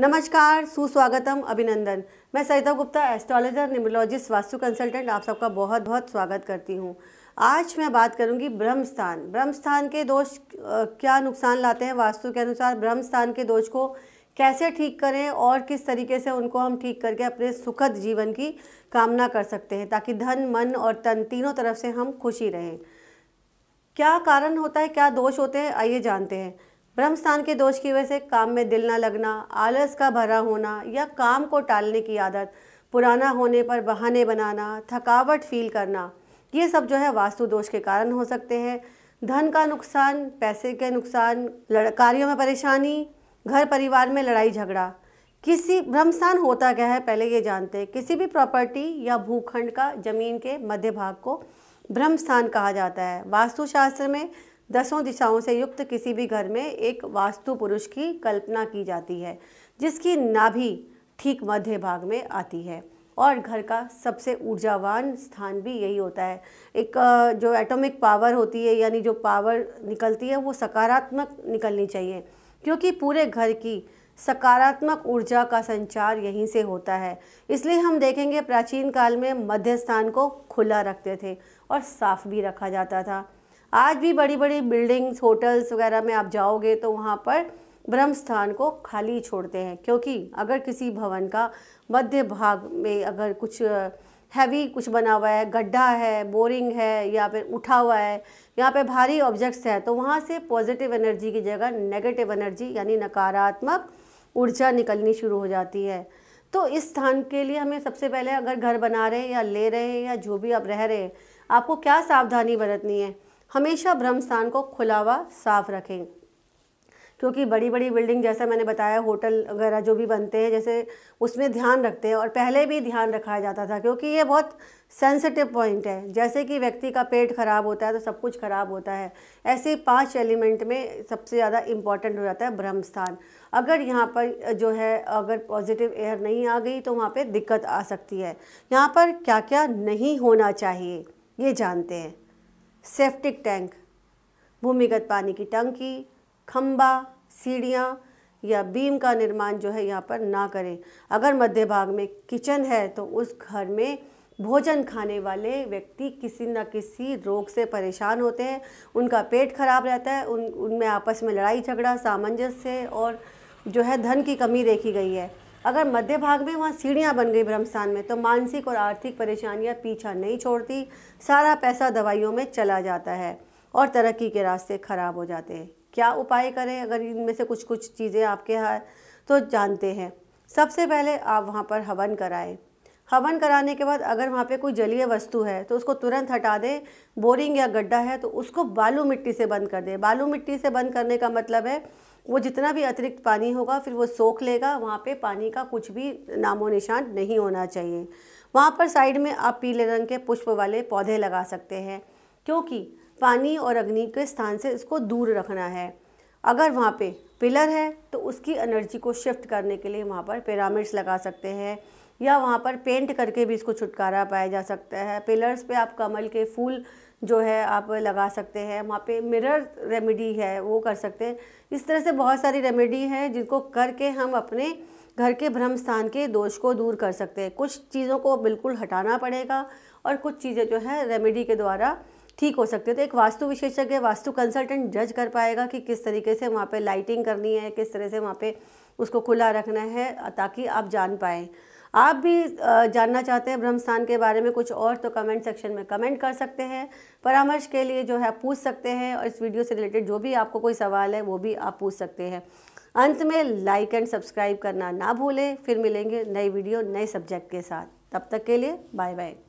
नमस्कार सुस्वागतम अभिनंदन मैं Sarita Gupta astrologer numerologist vastu consultant आप सबका बहुत बहुत स्वागत करती हूँ आज मैं बात करूँगी ब्रह्म स्थान ब्रह्म स्थान के दोष क्या नुकसान लाते हैं वास्तु के अनुसार ब्रह्म स्थान के दोष को कैसे ठीक करें और किस तरीके से उनको हम ठीक करके अपने सुखद जीवन की कामना कर सकते हैं ताकि धन मन और तन तीनों तरफ से हम खुशी रहें क्या कारण होता है क्या दोष होते हैं आइए जानते हैं ब्रह्म स्थान के दोष की वजह से काम में दिल ना लगना आलस का भरा होना या काम को टालने की आदत पुराना होने पर बहाने बनाना थकावट फील करना ये सब जो है वास्तु दोष के कारण हो सकते हैं धन का नुकसान पैसे के नुकसान कार्यों में परेशानी घर परिवार में लड़ाई झगड़ा किसी स्थान होता क्या है पहले ये जानते हैं किसी भी प्रॉपर्टी या भूखंड का जमीन के मध्य भाग को भ्रमस्थान कहा जाता है वास्तुशास्त्र में दसों दिशाओं से युक्त किसी भी घर में एक वास्तु पुरुष की कल्पना की जाती है जिसकी नाभि ठीक मध्य भाग में आती है और घर का सबसे ऊर्जावान स्थान भी यही होता है एक जो एटॉमिक पावर होती है यानी जो पावर निकलती है वो सकारात्मक निकलनी चाहिए क्योंकि पूरे घर की सकारात्मक ऊर्जा का संचार यहीं से होता है इसलिए हम देखेंगे प्राचीन काल में मध्य स्थान को खुला रखते थे और साफ भी रखा जाता था आज भी बड़ी बड़ी बिल्डिंग्स होटल्स वगैरह में आप जाओगे तो वहाँ पर ब्रह्म स्थान को खाली छोड़ते हैं क्योंकि अगर किसी भवन का मध्य भाग में अगर कुछ हैवी कुछ बना हुआ है गड्ढा है बोरिंग है या फिर उठा हुआ है यहाँ पे भारी ऑब्जेक्ट्स हैं तो वहाँ से पॉजिटिव एनर्जी की जगह नेगेटिव एनर्जी यानी नकारात्मक ऊर्जा निकलनी शुरू हो जाती है तो इस स्थान के लिए हमें सबसे पहले अगर घर बना रहे हैं या ले रहे हैं या जो भी आप रह रहे हैं आपको क्या सावधानी बरतनी है हमेशा ब्रह्म स्थान को खुला हुआ साफ रखें क्योंकि बड़ी बड़ी बिल्डिंग जैसा मैंने बताया होटल वगैरह जो भी बनते हैं जैसे उसमें ध्यान रखते हैं और पहले भी ध्यान रखा जाता था क्योंकि ये बहुत सेंसिटिव पॉइंट है जैसे कि व्यक्ति का पेट खराब होता है तो सब कुछ खराब होता है ऐसे पांच एलिमेंट में सबसे ज़्यादा इम्पॉर्टेंट हो जाता है ब्रह्म स्थान अगर यहाँ पर जो है अगर पॉजिटिव एयर नहीं आ गई तो वहाँ पर दिक्कत आ सकती है यहाँ पर क्या क्या नहीं होना चाहिए ये जानते हैं सेफ्टिक टैंक भूमिगत पानी की टंकी खम्बा सीढ़ियाँ या बीम का निर्माण जो है यहाँ पर ना करें अगर मध्य भाग में किचन है तो उस घर में भोजन खाने वाले व्यक्ति किसी न किसी रोग से परेशान होते हैं उनका पेट खराब रहता है उन उनमें आपस में लड़ाई झगड़ा सामंजस्य और जो है धन की कमी देखी गई है अगर मध्य भाग में वहाँ सीढ़ियाँ बन गई ब्रह्मस्थान में तो मानसिक और आर्थिक परेशानियाँ पीछा नहीं छोड़ती सारा पैसा दवाइयों में चला जाता है और तरक्की के रास्ते ख़राब हो जाते हैं क्या उपाय करें अगर इनमें से कुछ कुछ चीज़ें आपके यहाँ तो जानते हैं सबसे पहले आप वहाँ पर हवन कराएं हवन कराने के बाद अगर वहाँ पे कोई जलीय वस्तु है तो उसको तुरंत हटा दें बोरिंग या गड्ढा है तो उसको बालू मिट्टी से बंद कर दें बालू मिट्टी से बंद करने का मतलब है वो जितना भी अतिरिक्त पानी होगा फिर वो सोख लेगा वहाँ पे पानी का कुछ भी नामो निशान नहीं होना चाहिए वहाँ पर साइड में आप पीले रंग के पुष्प वाले पौधे लगा सकते हैं क्योंकि पानी और अग्नि के स्थान से इसको दूर रखना है अगर वहाँ पे पिलर है तो उसकी एनर्जी को शिफ्ट करने के लिए वहाँ पर पिरामिड्स लगा सकते हैं या वहाँ पर पेंट करके भी इसको छुटकारा पाया जा सकता है पिलर्स पे आप कमल के फूल जो है आप लगा सकते हैं वहाँ पे मिरर रेमेडी है वो कर सकते हैं इस तरह से बहुत सारी रेमेडी है जिनको करके हम अपने घर के भ्रम स्थान के दोष को दूर कर सकते हैं कुछ चीज़ों को बिल्कुल हटाना पड़ेगा और कुछ चीज़ें जो है रेमेडी के द्वारा ठीक हो सकते हैं तो एक वास्तु विशेषज्ञ वास्तु कंसल्टेंट जज कर पाएगा कि किस तरीके से वहाँ पे लाइटिंग करनी है किस तरह से वहाँ पे उसको खुला रखना है ताकि आप जान पाएँ आप भी जानना चाहते हैं ब्रह्मस्थान के बारे में कुछ और तो कमेंट सेक्शन में कमेंट कर सकते हैं परामर्श के लिए जो है पूछ सकते हैं और इस वीडियो से रिलेटेड जो भी आपको कोई सवाल है वो भी आप पूछ सकते हैं अंत में लाइक एंड सब्सक्राइब करना ना भूलें फिर मिलेंगे नई वीडियो नए सब्जेक्ट के साथ तब तक के लिए बाय बाय